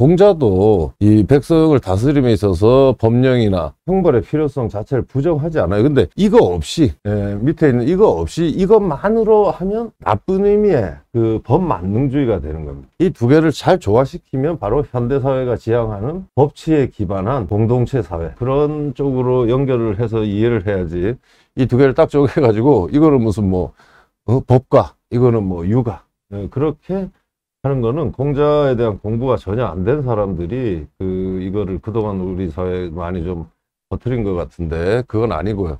공자도 이 백성을 다스림에 있어서 법령이나 형벌의 필요성 자체를 부정하지 않아요. 근데 이거 없이 에, 예, 밑에 있는 이거 없이 이것만으로 하면 나쁜 의미의 그 법만능주의가 되는 겁니다. 이 두 개를 잘 조화시키면 바로 현대사회가 지향하는 법치에 기반한 공동체 사회 그런 쪽으로 연결을 해서 이해를 해야지 이 두 개를 딱 쪼개가지고 이거는 무슨 뭐 어, 법과 이거는 뭐 육아 예, 그렇게 하는 거는 공자에 대한 공부가 전혀 안 된 사람들이 그 이거를 그동안 우리 사회에 많이 좀 버트린 것 같은데 그건 아니고요.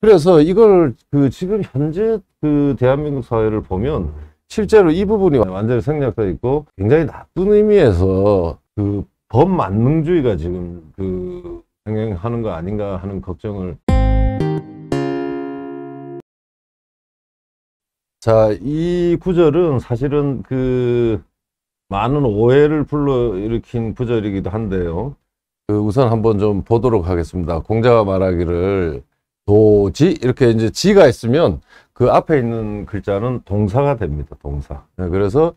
그래서 이걸 그 지금 현재 그 대한민국 사회를 보면 실제로 이 부분이 완전히 생략되어 있고 굉장히 나쁜 의미에서 그 법만능주의가 지금 그 행행하는 거 아닌가 하는 걱정을 자, 이 구절은 사실은 그 많은 오해를 불러일으킨 구절이기도 한데요. 그 우선 한번 좀 보도록 하겠습니다. 공자가 말하기를 도지 이렇게 이제 지가 있으면 그 앞에 있는 글자는 동사가 됩니다. 동사. 네, 그래서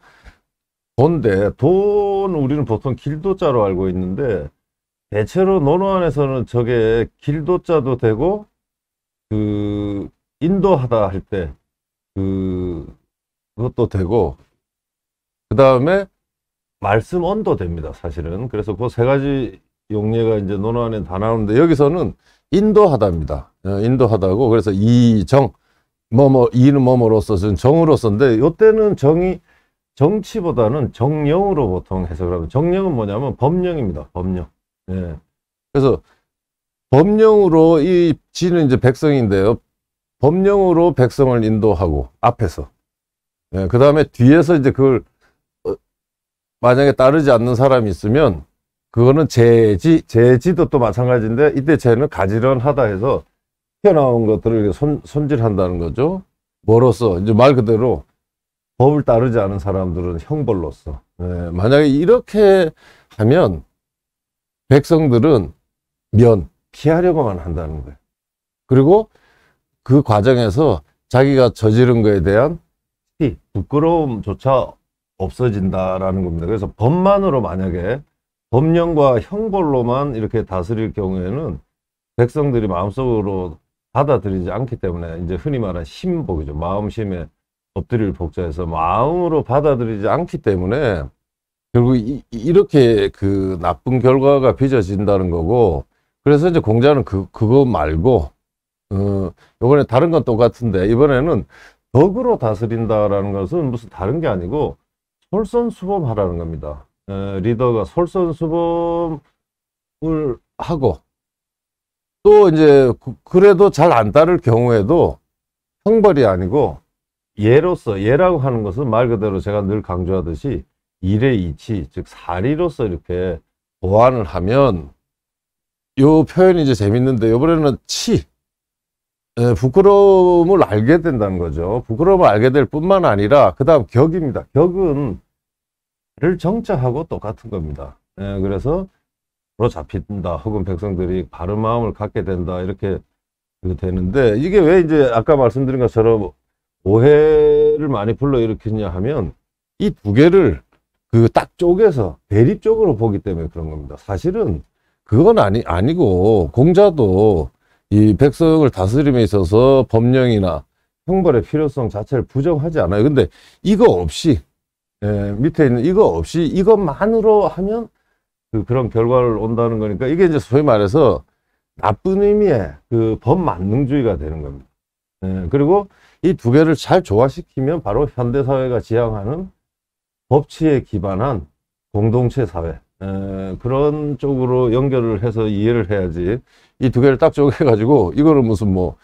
돈데 돈 우리는 보통 길도자로 알고 있는데 대체로 논어안에서는 저게 길도자도 되고 그 인도하다 할때그 그것도 되고 그 다음에 말씀 언도 됩니다. 사실은. 그래서 그 세 가지 용례가 이제 논어 안에 다 나오는데 여기서는 인도하다입니다. 어, 인도하다고 그래서 이 정 뭐뭐 이는 뭐뭐로서 정으로서인데 요때는 정이 정치보다는 정령으로 보통 해석을 하면 정령은 뭐냐면 법령입니다. 법령. 예. 그래서 법령으로 이 지는 이제 백성인데요. 법령으로 백성을 인도하고 앞에서 예, 그 다음에 뒤에서 이제 그걸 어, 만약에 따르지 않는 사람이 있으면 그거는 재지, 재지도 또 마찬가지인데 이때 재는 가지런하다 해서 튀어나온 것들을 손, 손질한다는 거죠. 뭐로써 이제 말 그대로 법을 따르지 않은 사람들은 형벌로서 예, 만약에 이렇게 하면 백성들은 면 피하려고만 한다는 거예요. 그리고 그 과정에서 자기가 저지른 거에 대한 스 부끄러움조차 없어진다라는 겁니다. 그래서 법만으로 만약에 법령과 형벌로만 이렇게 다스릴 경우에는 백성들이 마음속으로 받아들이지 않기 때문에 이제 흔히 말하는 심복이죠. 마음심에 엎드릴 복자에서 마음으로 받아들이지 않기 때문에 결국 이, 이렇게 그 나쁜 결과가 빚어진다는 거고 그래서 이제 공자는 그 그거 말고 어 이번에 다른 건 똑같은데 이번에는 덕으로 다스린다라는 것은 무슨 다른 게 아니고 솔선수범하라는 겁니다. 에, 리더가 솔선수범을 하고 또 이제 그래도 잘 안 따를 경우에도 형벌이 아니고 예로서 예라고 하는 것은 말 그대로 제가 늘 강조하듯이 일의 이치 즉 사리로서 이렇게 보완을 하면 요 표현이 이제 재밌는데 요번에는 치 네, 부끄러움을 알게 된다는 거죠. 부끄러움을 알게 될 뿐만 아니라 그 다음 격입니다. 격은 를 정자하고 똑같은 겁니다. 네, 그래서 로 잡힌다 혹은 백성들이 바른 마음을 갖게 된다 이렇게 되는데 이게 왜 이제 아까 말씀드린 것처럼 오해를 많이 불러일으키냐 하면 이 두 개를 그 딱 쪼개서 대립 쪽으로 보기 때문에 그런 겁니다. 사실은 그건 아니 아니고 공자도 이 백성을 다스림에 있어서 법령이나 형벌의 필요성 자체를 부정하지 않아요. 근데 이거 없이 예, 밑에 있는 이거 없이 이것만으로 하면 그 그런 결과를 온다는 거니까 이게 이제 소위 말해서 나쁜 의미의 그 법만능주의가 되는 겁니다. 예, 그리고 이 두 개를 잘 조화시키면 바로 현대사회가 지향하는 법치에 기반한 공동체 사회 에, 그런 쪽으로 연결을 해서 이해를 해야지 이 두 개를 딱 쪼개 가지고 이거는 무슨 뭐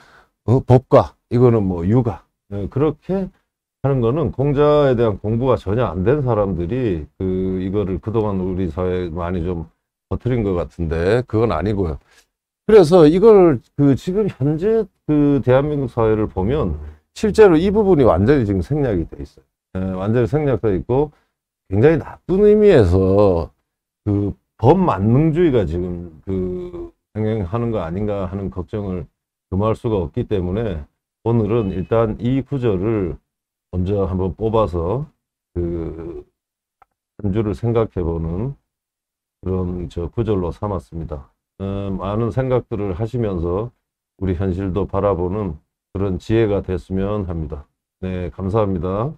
어, 법과 이거는 뭐 육아 에, 그렇게 하는 거는 공자에 대한 공부가 전혀 안 된 사람들이 그 이거를 그동안 우리 사회에 많이 좀 버트린 것 같은데 그건 아니고요. 그래서 이걸 그 지금 현재 그 대한민국 사회를 보면 실제로 이 부분이 완전히 지금 생략이 돼 있어요. 에, 완전히 생략돼 있고 굉장히 나쁜 의미에서 그 법만능주의가 지금 그 행행하는 거 아닌가 하는 걱정을 금할 수가 없기 때문에 오늘은 일단 이 구절을 먼저 한번 뽑아서 그한 주를 생각해보는 그런 저 구절로 삼았습니다. 음, 많은 생각들을 하시면서 우리 현실도 바라보는 그런 지혜가 됐으면 합니다. 네, 감사합니다.